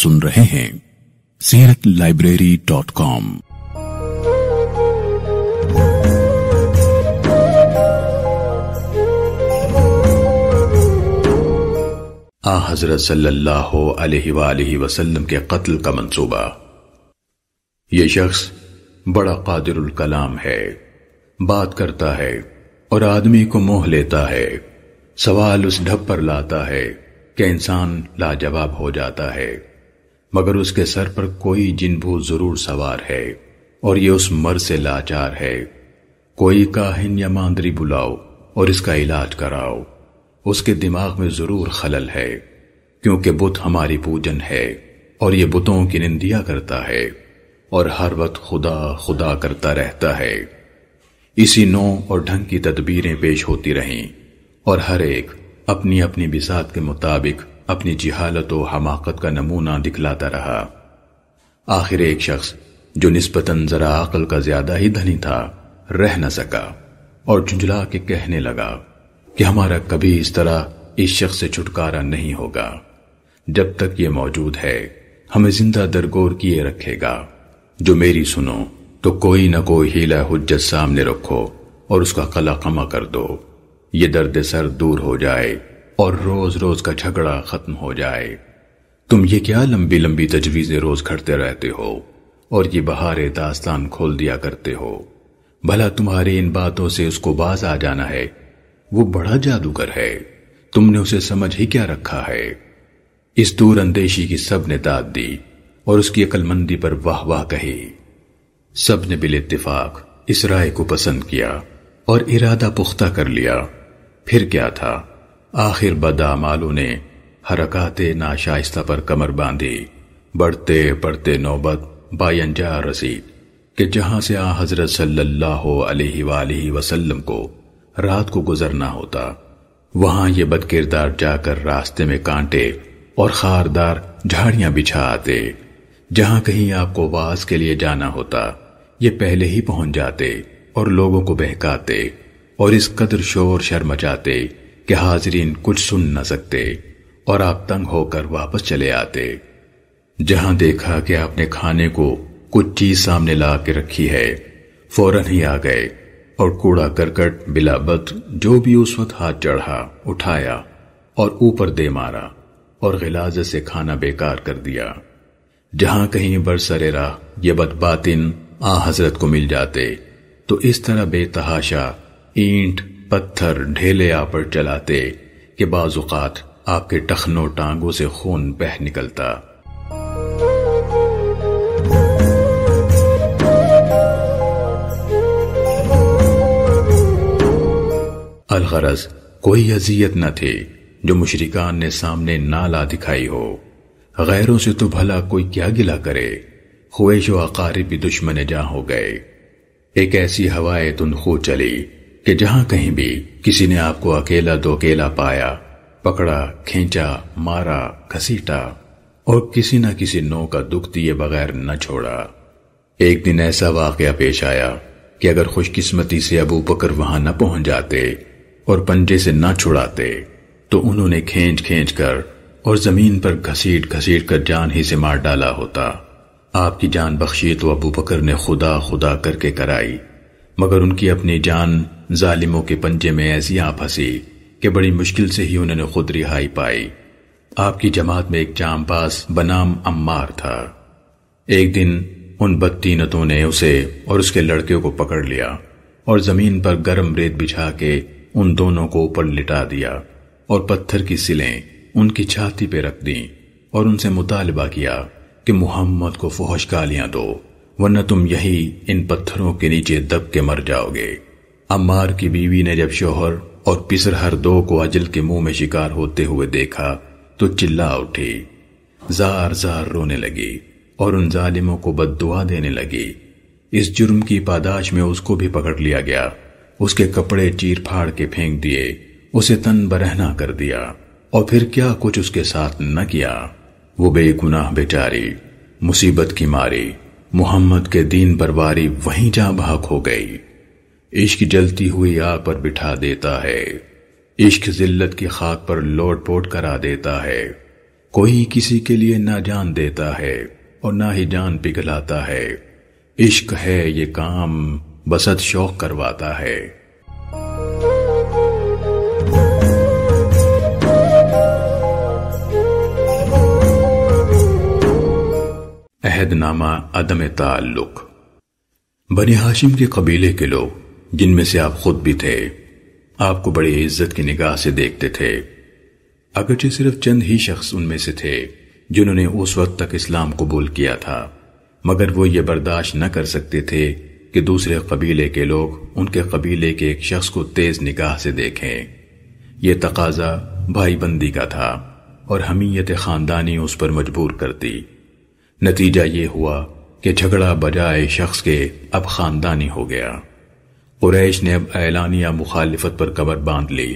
सुन रहे हैं सीरत लाइब्रेरी डॉट कॉम आ हजरत सल्लल्लाहु अलैहि वसल्लम के कत्ल का मंसूबा यह शख्स बड़ा कादिरुल कलाम है बात करता है और आदमी को मोह लेता है सवाल उस ढप पर लाता है कि इंसान लाजवाब हो जाता है मगर उसके सर पर कोई जिनभू जरूर सवार है और ये उस मर से लाचार है कोई काहिन या मांदरी बुलाओ और इसका इलाज कराओ उसके दिमाग में जरूर खलल है क्योंकि बुत हमारी पूजन है और ये बुतों की निंदिया करता है और हर वक्त खुदा खुदा करता रहता है इसी नो और ढंग की तदबीरें पेश होती रहीं और हर एक अपनी अपनी बिसात के मुताबिक अपनी जिहालत और हमाकत का नमूना दिखलाता रहा आखिर एक शख्स जो निस्बतन जरा अकल का ज्यादा ही धनी था रह न सका और झुंझला के कहने लगा कि हमारा कभी इस तरह इस शख्स से छुटकारा नहीं होगा जब तक ये मौजूद है हमें जिंदा दरगोर किए रखेगा जो मेरी सुनो तो कोई ना कोई हीला हुज्जत सामने रखो और उसका कला कमा कर दो ये दर्द सर दूर हो जाए और रोज रोज का झगड़ा खत्म हो जाए तुम ये क्या लंबी लंबी तजवीज़ें रोज करते रहते हो और ये बहारे दास्तान खोल दिया करते हो भला तुम्हारी इन बातों से उसको बाज आ जाना है वो बड़ा जादूगर है तुमने उसे समझ ही क्या रखा है इस दूर अंदेशी की सब ने दाद दी और उसकी अकलमंदी पर वाह वाह कही सब ने बिल इतफाक इस राय को पसंद किया और इरादा पुख्ता कर लिया फिर क्या था आखिर बदामालों ने हरकत नाशाइस्ता पर कमर बांधी बढ़ते पढ़ते नौबत बायंजा रसी कि जहां से आ हजरत सल्लल्लाहु अलैहि वालैहि वसल्लम को रात को गुजरना होता वहां ये बदकिरदार जाकर रास्ते में कांटे और खारदार झाड़ियां बिछा आते जहां कहीं आपको वास के लिए जाना होता ये पहले ही पहुंच जाते और लोगों को बहकाते और इस कदर शोर शर्म मचाते कि हाजरीन कुछ सुन न सकते और आप तंग होकर वापस चले आते जहां देखा कि आपने खाने को कुछ चीज सामने ला के रखी है फौरन ही आ गए और कूड़ा करकट बिलाबत जो भी उस वक्त हाथ चढ़ा उठाया और ऊपर दे मारा और गिलाज से खाना बेकार कर दिया जहां कहीं बरसरे राह ये बदबातिन आ हजरत को मिल जाते तो इस तरह बेतहाशा ईंट पत्थर ढेले आप पर चलाते कि बाजुकात आपके टखनों टांगों से खून बह निकलता अलगरज कोई अजियत न थी जो मुशरिकान ने सामने ना ला दिखाई हो गैरों से तो भला कोई क्या गिला करे खुश व भी दुश्मन जहां हो गए एक ऐसी हवाए तुन खो चली कि जहां कहीं भी किसी ने आपको अकेला दो अकेला पाया पकड़ा खींचा मारा घसीटा और किसी न किसी नो का दुख दिए बगैर न छोड़ा एक दिन ऐसा वाकया पेश आया कि अगर खुशकिस्मती से अबू बकर वहां न पहुंच जाते और पंजे से न छुड़ाते तो उन्होंने खींच खींच कर और जमीन पर घसीट घसीट कर जान ही से मार डाला होता आपकी जान बख्शी तो अबू बकर ने खुदा खुदा करके कराई मगर उनकी अपनी जान जालिमों के पंजे में ऐसी आ फंसी कि बड़ी मुश्किल से ही उन्होंने खुद रिहाई पाई आपकी जमात में एक पास बनाम अम्मार था एक दिन उन बदतीनतों ने उसे और उसके लड़के को पकड़ लिया और जमीन पर गर्म रेत बिछा के उन दोनों को ऊपर लिटा दिया और पत्थर की सिलें उनकी छाती पे रख दी और उनसे मुतालबा किया कि मोहम्मद को फौज गालियां दो वरना तुम यही इन पत्थरों के नीचे दब के मर जाओगे अम्मार की बीवी ने जब शोहर और पिसर हर दो को अजल के मुंह में शिकार होते हुए देखा तो चिल्ला उठी जार जार रोने लगी और उन जालिमों को बददुआ देने लगी इस जुर्म की पादाश में उसको भी पकड़ लिया गया उसके कपड़े चीर फाड़ के फेंक दिए उसे तन बरहना कर दिया और फिर क्या कुछ उसके साथ न किया वो बेगुनाह बेचारी मुसीबत की मारी मोहम्मद के दीन पर वारी वहीं जा भाग हो गई इश्क जलती हुई आग पर बिठा देता है इश्क जिल्लत की खाक पर लोट पोट करा देता है कोई किसी के लिए ना जान देता है और ना ही जान पिघलाता है इश्क है ये काम बसत शौक करवाता है अहदनामा अदम ताल्लुक बने हाशिम के कबीले के लोग जिनमें से आप खुद भी थे आपको बड़ी इज्जत की निगाह से देखते थे अगरचे सिर्फ चंद ही शख्स उनमें से थे जिन्होंने उस वक्त तक इस्लाम कबूल किया था मगर वो ये बर्दाश्त न कर सकते थे कि दूसरे कबीले के लोग उनके कबीले के एक शख्स को तेज निगाह से देखें यह तकाजा भाईबंदी का था और हमीयत खानदानी उस पर मजबूर करती नतीजा ये हुआ कि झगड़ा बजाय शख्स के अब खानदानी हो गया कुरैश ने अब ऐलानिया मुखालफत पर कबर बांध ली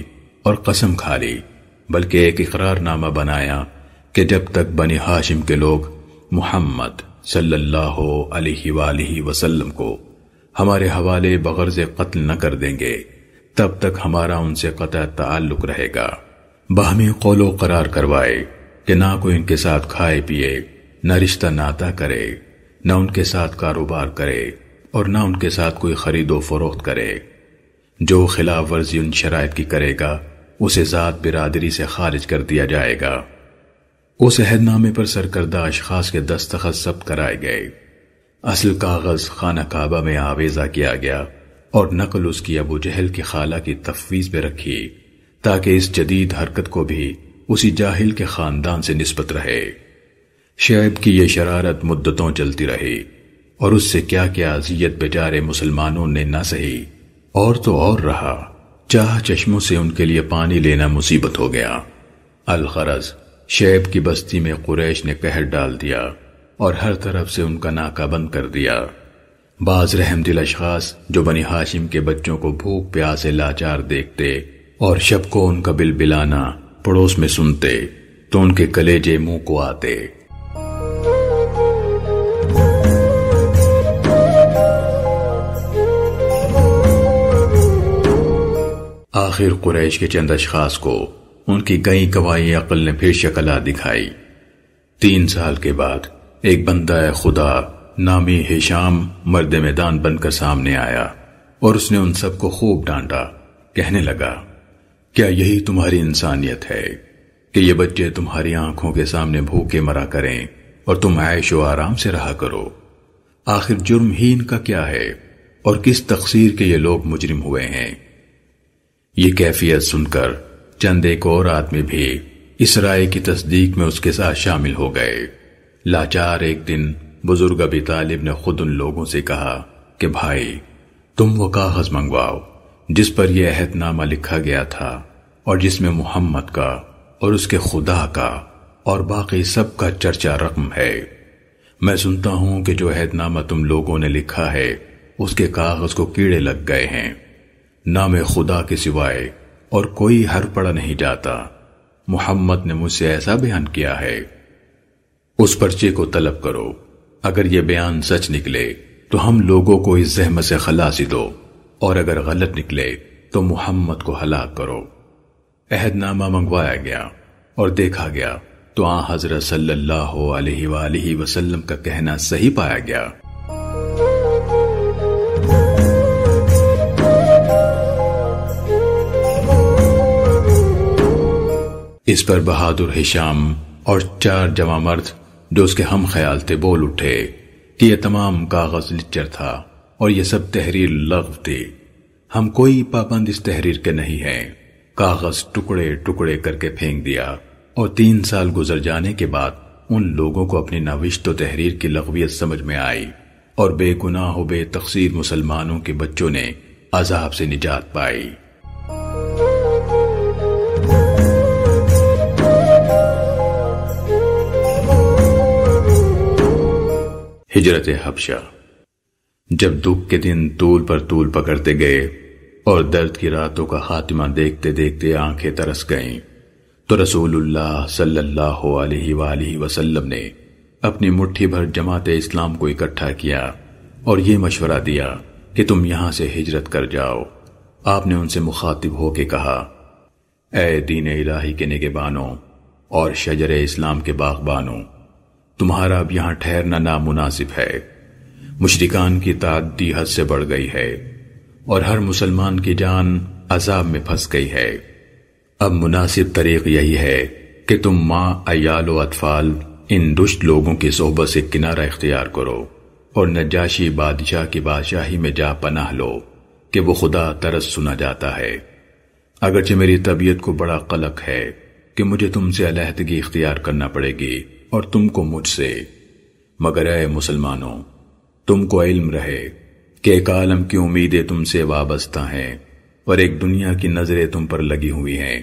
और कसम खा ली बल्कि एक इकरारनामा बनाया कि जब तक बनी हाशिम के लोग मोहम्मद सल्लल्लाहु अलैहि वसल्लम को हमारे हवाले से कत्ल न कर देंगे तब तक हमारा उनसे कत ताल्लुक रहेगा बाहमी कौलो करार करवाए कि ना कोई इनके साथ खाए पिए न रिश्ता नाता करे न उनके साथ कारोबार करे और ना उनके साथ कोई खरीदो फरोख्त करे जो खिलाफ वर्जी उन शराय की करेगा उसे ज़ात बिरादरी से खारिज कर दिया जाएगा उस अहदनामे पर सरकर्दा अशखास के दस्तखत जब्त कराए गए असल कागज खाना काबा में आवेजा किया गया और नकल उसकी अबू जहल की खाला की तफवीज में रखी ताकि इस जदीद हरकत को भी उसी जाहिल के खानदान से नस्बत रहे शैब की यह शरारत मुद्दतों चलती रही और उससे क्या क्या अजियत बेचारे मुसलमानों ने न सही और तो और रहा चाह चश्मों से उनके लिए पानी लेना मुसीबत हो गया अलखरज शेब की बस्ती में कुरैश ने कहर डाल दिया और हर तरफ से उनका नाका बंद कर दिया बाज दिल अशास जो बनी हाशिम के बच्चों को भूख प्यास लाचार देखते और शब को उनका बिल बिलाना पड़ोस में सुनते तो उनके कलेजे मुंह को आते आखिर कुरैश के चंद अशास को उनकी कई गवाही अकल ने फिर शक्ला दिखाई तीन साल के बाद एक बंदा खुदा नामी हिशाम मर्द मैदान बनकर सामने आया और उसने उन सबको खूब डांटा कहने लगा क्या यही तुम्हारी इंसानियत है कि ये बच्चे तुम्हारी आंखों के सामने भूखे मरा करें और तुम ऐश व आराम से रहा करो आखिर जुर्म ही इनका क्या है और किस तकसीर के ये लोग मुजरिम हुए हैं ये कैफियत सुनकर चंद एक और आदमी भी इस राय की तस्दीक में उसके साथ शामिल हो गए लाचार एक दिन बुजुर्ग अभी तालिब ने खुद उन लोगों से कहा कि भाई तुम वो कागज मंगवाओ जिस पर यह अहदनामा लिखा गया था और जिसमें मोहम्मद का और उसके खुदा का और बाकी सब का चर्चा रकम है मैं सुनता हूं कि जो अहदनामा तुम लोगों ने लिखा है उसके कागज को कीड़े लग गए हैं नाम खुदा के सिवाय और कोई हर पड़ा नहीं जाता मोहम्मद ने मुझसे ऐसा बयान किया है उस पर्चे को तलब करो अगर यह बयान सच निकले तो हम लोगों को इस जहम से खलासी दो और अगर गलत निकले तो मोहम्मद को हलाक करो अहदनामा मंगवाया गया और देखा गया तो आ हजरत सल्लल्लाहु अलैहि वसल्लम का कहना सही पाया गया इस पर बहादुर हिशाम और चार जवा मर्द जो उसके हम ख्याल थे बोल उठे कि यह तमाम कागज लिच्चर था और यह सब तहरीर लग थी हम कोई पाबंद इस तहरीर के नहीं हैं कागज टुकड़े टुकड़े करके फेंक दिया और तीन साल गुजर जाने के बाद उन लोगों को अपनी नाविश्त तो तहरीर की लगवियत समझ में आई और बेगुनाह बे तकसीर मुसलमानों के बच्चों ने अजाब से निजात पाई हिजरत हबशा जब दुख के दिन तूल पर तूल पकड़ते गए और दर्द की रातों का खात्मा देखते देखते आंखें तरस गईं तो रसूलुल्लाह सल्लल्लाहु अलैहि वसल्लम ने अपनी मुट्ठी भर जमात इस्लाम को इकट्ठा किया और ये मशवरा दिया कि तुम यहां से हिजरत कर जाओ आपने उनसे मुखातिब होके कहा ए दीन इलाही के निगेबानों और शजर इस्लाम के बागबानों तुम्हारा अब यहां ठहरना नामुनासिब है मुशरिकान की तादी हद से बढ़ गई है और हर मुसलमान की जान अजाब में फंस गई है अब मुनासिब तरीक यही है कि तुम माँ अयाल अतफाल इन दुष्ट लोगों की सोहबत से किनारा इख्तियार करो और नजाशी बादशाह की बादशाही में जा पनाह लो कि वो खुदा तरस सुना जाता है अगरचे मेरी तबीयत को बड़ा कलक है कि मुझे तुमसे अलहदगी इख्तियार करना पड़ेगी और तुमको मुझसे मगर अय मुसलमानों तुमको इल्म रहे कि एक आलम की उम्मीदें तुमसे वाबस्ता हैं और एक दुनिया की नजरें तुम पर लगी हुई हैं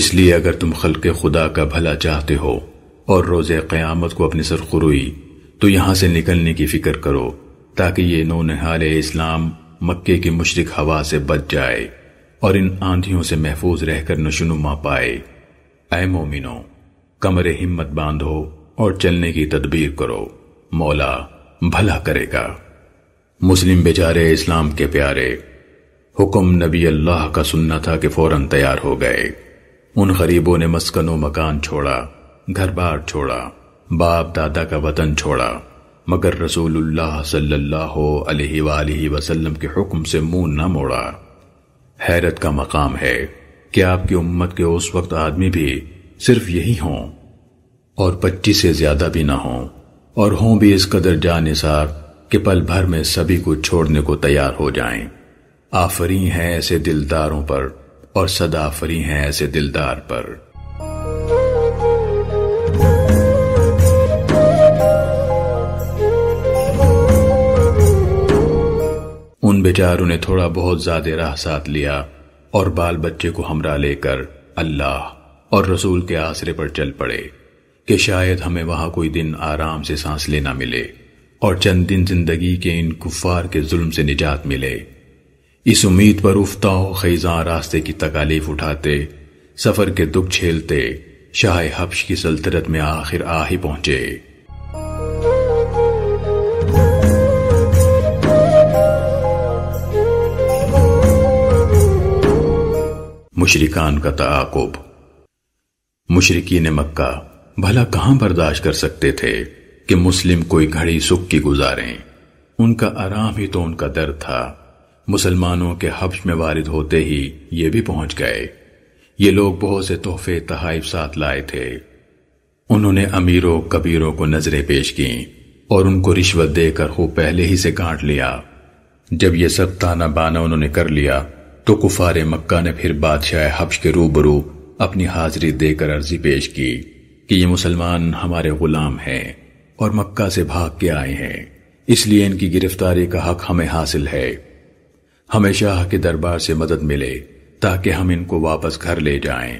इसलिए अगर तुम खल के खुदा का भला चाहते हो और रोज़ क़यामत को अपनी सरखुरुई तो यहां से निकलने की फिक्र करो ताकि ये नौनहार इस्लाम मक्के की मुशरक हवा से बच जाए और इन आंधियों से महफूज रहकर नशुनुमा पाए ऐ मोमिनों कमरे हिम्मत बांधो और चलने की तदबीर करो मौला भला करेगा मुस्लिम बेचारे इस्लाम के प्यारे हुक्म नबी अल्लाह का सुनना था कि फौरन तैयार हो गए उन गरीबों ने मस्कनो मकान छोड़ा घर बार छोड़ा बाप दादा का वतन छोड़ा मगर रसूलुल्लाह सल्लल्लाहु अलैहि वालैहि वसल्लम के हुक्म से मुंह न मोड़ा हैरत का मकाम है कि आपकी उम्मत के उस वक्त आदमी भी सिर्फ यही हों और पच्चीस से ज्यादा भी ना हों और हों भी इस कदर जानिसार कि पल भर में सभी को छोड़ने को तैयार हो जाएं। आफरी हैं ऐसे दिलदारों पर और सदाफरी हैं ऐसे दिलदार पर उन बेचारों ने थोड़ा बहुत ज्यादा राह साथ लिया और बाल बच्चे को हमरा लेकर अल्लाह और रसूल के आसरे पर चल पड़े कि शायद हमें वहां कोई दिन आराम से सांस लेना मिले और चंद दिन जिंदगी के इन कुफार के जुल्म से निजात मिले इस उम्मीद पर उफताओ खैजा रास्ते की तकालीफ उठाते सफर के दुख झेलते शाह हब्श की सल्तनत में आखिर आ ही पहुंचे मुशरिकान का तकुब मुशरकिन मक्का भला कहां बर्दाश्त कर सकते थे कि मुस्लिम कोई घड़ी सुख की गुजारें उनका आराम ही तो उनका दर्द था मुसलमानों के हब्श में वारिद होते ही ये भी पहुंच गए ये लोग बहुत से तोहफे तहाइफ साथ लाए थे उन्होंने अमीरों कबीरों को नजरें पेश की और उनको रिश्वत देकर हो पहले ही से काट लिया जब ये सब ताना बाना उन्होंने कर लिया तो कुफारे मक्का ने फिर बादशाह हब्श के रूबरू अपनी हाजिरी देकर अर्जी पेश की कि ये मुसलमान हमारे गुलाम हैं और मक्का से भाग के आए हैं इसलिए इनकी गिरफ्तारी का हक हमें हासिल है हमें शाह के दरबार से मदद मिले ताकि हम इनको वापस घर ले जाएं।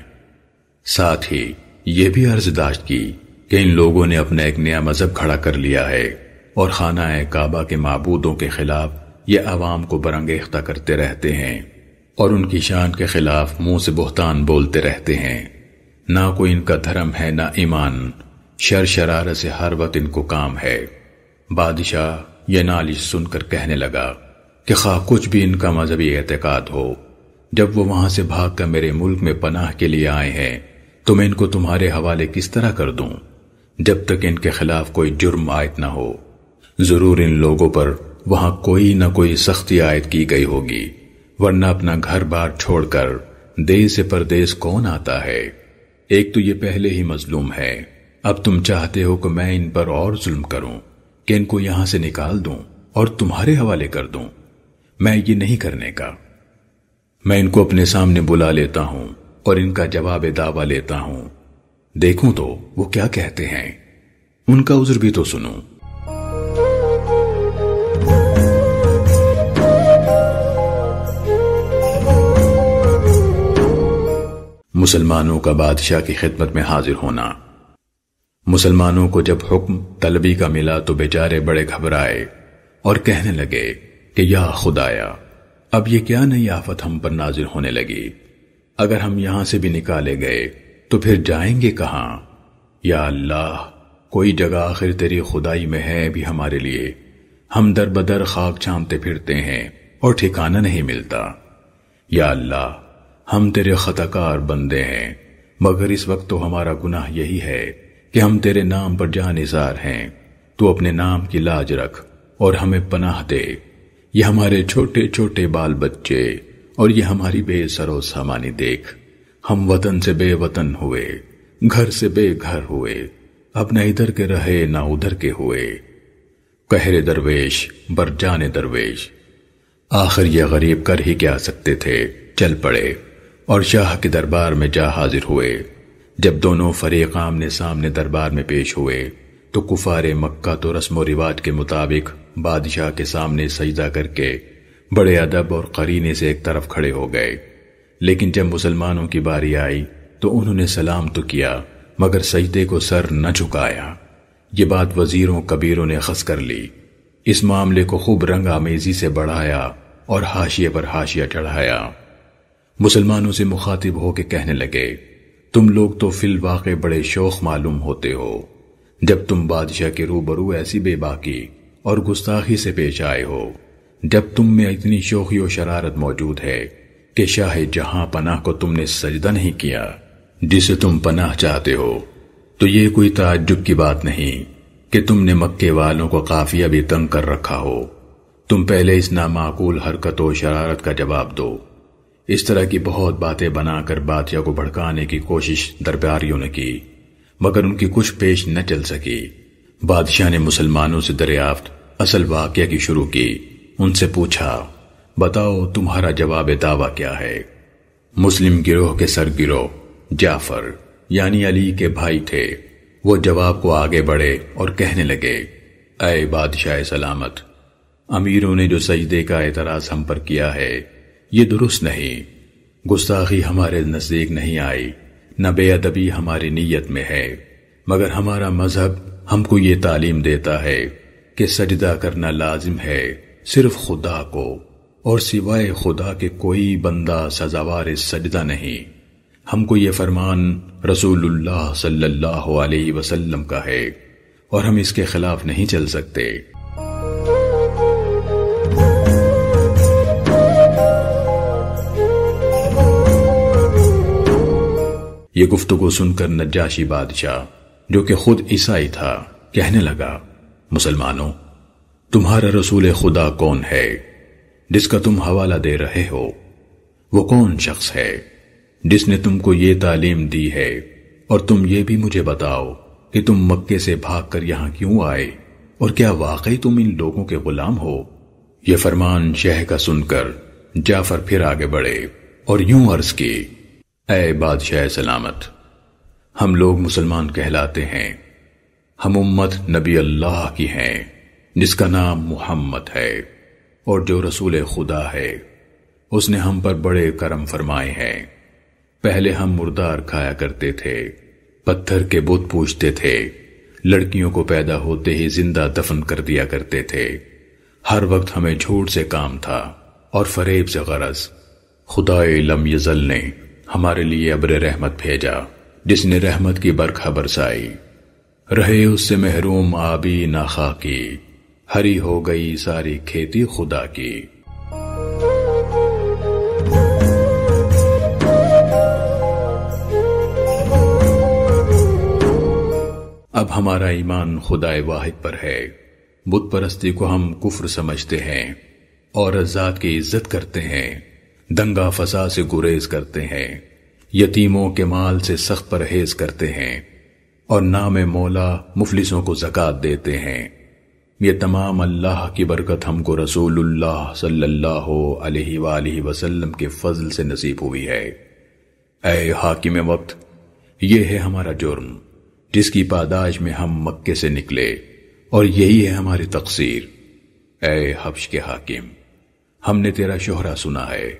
साथ ही ये भी अर्जदाश्त की कि इन लोगों ने अपना एक नया मजहब खड़ा कर लिया है और खाना काबा के मबूदों के खिलाफ ये आवाम को बरंगेख्ता करते रहते हैं और उनकी शान के खिलाफ मुंह से बोहतान बोलते रहते हैं ना कोई इनका धर्म है ना ईमान शर शरारत से हर वक्त इनको काम है बादशाह यह नालिश सुनकर कहने लगा कि खा कुछ भी इनका मजहबी एतकाद हो जब वो वहां से भाग कर मेरे मुल्क में पनाह के लिए आए हैं तो मैं इनको तुम्हारे हवाले किस तरह कर दूं जब तक इनके खिलाफ कोई जुर्म आयत ना हो जरूर इन लोगों पर वहां कोई ना कोई सख्ती आयत की गई होगी वरना अपना घर बार छोड़कर देश से परदेश कौन आता है एक तो ये पहले ही मजलूम है अब तुम चाहते हो कि मैं इन पर और जुल्म करूं कि इनको यहां से निकाल दूं और तुम्हारे हवाले कर दूं मैं ये नहीं करने का मैं इनको अपने सामने बुला लेता हूं और इनका जवाब दावा लेता हूं देखूं तो वो क्या कहते हैं उनका उज्र भी तो सुनूं मुसलमानों का बादशाह की खिदमत में हाजिर होना मुसलमानों को जब हुक्म तलबी का मिला तो बेचारे बड़े घबराए और कहने लगे कि या खुदाया अब ये क्या नई आफत हम पर नाजिर होने लगी अगर हम यहां से भी निकाले गए तो फिर जाएंगे कहा या अल्लाह कोई जगह आखिर तेरी खुदाई में है भी हमारे लिए हम दर बदर खाक छामते फिरते हैं और ठिकाना नहीं मिलता या अल्लाह हम तेरे खताकार बंदे हैं मगर इस वक्त तो हमारा गुनाह यही है कि हम तेरे नाम पर जान निजार हैं तू अपने नाम की लाज रख और हमें पनाह दे ये हमारे छोटे छोटे बाल बच्चे और ये हमारी बेसरो सामानी देख हम वतन से बेवतन हुए घर से बेघर हुए अब न इधर के रहे ना उधर के हुए कहरे दरवेश जाने दरवेश आखिर ये गरीब कर ही क्या सकते थे चल पड़े और शाह के दरबार में जा हाजिर हुए जब दोनों फरीक आमने सामने दरबार में पेश हुए तो कुफारे मक्का तो रस्म व रिवाज के मुताबिक बादशाह के सामने सजदा करके बड़े अदब और करीने से एक तरफ खड़े हो गए लेकिन जब मुसलमानों की बारी आई तो उन्होंने सलाम तो किया मगर सजदे को सर न झुकाया ये बात वजीरों कबीरों ने खस कर ली इस मामले को खूब रंग आमेजी से बढ़ाया और हाशिए पर हाशिया चढ़ाया मुसलमानों से मुखातिब होकर कहने लगे तुम लोग तो फिल वाक़ बड़े शौक मालूम होते हो जब तुम बादशाह के रूबरू ऐसी बेबाकी और गुस्ताखी से पेश आए हो जब तुम में इतनी शोखी और शरारत मौजूद है कि शाह जहां पनाह को तुमने सजदा नहीं किया जिसे तुम पनाह चाहते हो तो ये कोई ताज्जुब की बात नहीं कि तुमने मक्के वालों को काफिया भी तंग कर रखा हो तुम पहले इस नामाकूल हरकत और शरारत का जवाब दो इस तरह की बहुत बातें बनाकर बातिया को भड़काने की कोशिश दरबारियों ने की मगर उनकी कुछ पेश न चल सकी बादशाह ने मुसलमानों से दरियाफ्त असल वाक्य की शुरू की उनसे पूछा बताओ तुम्हारा जवाब दावा क्या है मुस्लिम गिरोह के सर गिरोह जाफर यानी अली के भाई थे वो जवाब को आगे बढ़े और कहने लगे अय बादशाह सलामत अमीरों ने जो सजदे का एतराज हम पर किया है ये दुरुस्त नहीं गुस्ताखी हमारे नजदीक नहीं आई न बेअदबी हमारी नीयत में है मगर हमारा मजहब हमको ये तालीम देता है कि सजदा करना लाजिम है सिर्फ खुदा को और सिवाय खुदा के कोई बंदा सजावार सजदा नहीं हमको ये फरमान रसूलुल्लाह सल्लल्लाहु अलैहि वसल्लम का है और हम इसके खिलाफ नहीं चल सकते ये गुफ्तगु सुनकर नजाशी बादशाह जो कि खुद ईसाई था कहने लगा मुसलमानों तुम्हारा रसूल खुदा कौन है जिसका तुम हवाला दे रहे हो वो कौन शख्स है जिसने तुमको ये तालीम दी है और तुम ये भी मुझे बताओ कि तुम मक्के से भागकर यहां क्यों आए और क्या वाकई तुम इन लोगों के गुलाम हो यह फरमान शह का सुनकर जाफर फिर आगे बढ़े और यूं अर्ज की ए बादशाह सलामत हम लोग मुसलमान कहलाते हैं हम उम्मत नबी अल्लाह की हैं जिसका नाम मोहम्मद है और जो रसूल खुदा है उसने हम पर बड़े करम फरमाए हैं पहले हम मुर्दार खाया करते थे पत्थर के बुत पूछते थे लड़कियों को पैदा होते ही जिंदा दफन कर दिया करते थे हर वक्त हमें झूठ से काम था और फरेब से गरज खुदा लम यजल ने हमारे लिए अब्र रहमत भेजा जिसने रहमत की बरखा बरसाई रहे उससे महरूम आबी नाखा की हरी हो गई सारी खेती खुदा की अब हमारा ईमान खुदाए वाहिद पर है बुत परस्ती को हम कुफ्र समझते हैं और जात की इज्जत करते हैं दंगा फसा से गुरेज करते हैं यतीमों के माल से सख्त परहेज करते हैं और नाम मौला मुफलिसों को जक़ात देते हैं ये तमाम अल्लाह की बरकत हमको रसूलुल्लाह सल्लल्लाहु अलैहि वसल्लम वसल्लम के फजल से नसीब हुई है ए हाकिम वक्त ये है हमारा जुर्म जिसकी पादाश में हम मक्के से निकले और यही है हमारी तकसीर ए हब्श के हाकिम हमने तेरा शोहरा सुना है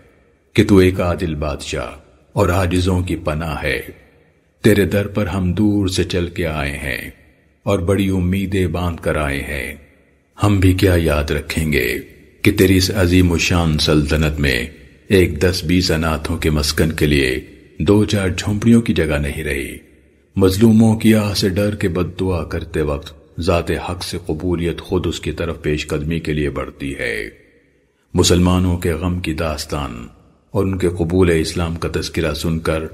कि तू एक आदिल बादशाह और आजिजों की पना है तेरे दर पर हम दूर से चल के आए हैं और बड़ी उम्मीदें बांध कर आए हैं हम भी क्या याद रखेंगे कि तेरी इस अजीम शान सल्तनत में एक दस बीस अनाथों के मस्कन के लिए दो चार झोंपड़ियों की जगह नहीं रही मजलूमों की आह से डर के दुआ करते वक्त ज़ात हक से कबूलियत खुद उसकी तरफ पेशकदमी के लिए बढ़ती है मुसलमानों के गम की दास्तान और उनके कबूल इस्लाम का तस्करा सुनकर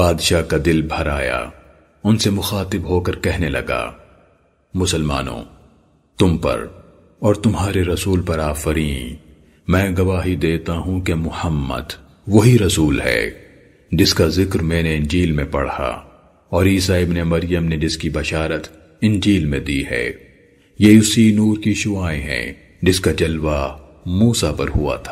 बादशाह का दिल भर आया उनसे मुखातिब होकर कहने लगा मुसलमानों तुम पर और तुम्हारे रसूल पर आफरी मैं गवाही देता हूं कि मोहम्मद वही रसूल है जिसका जिक्र मैंने इंजील में पढ़ा और ईसाइब ने मरियम ने जिसकी बशारत इंजील में दी है ये उसी नूर की शुआएं हैं जिसका जलवा मूसा पर हुआ था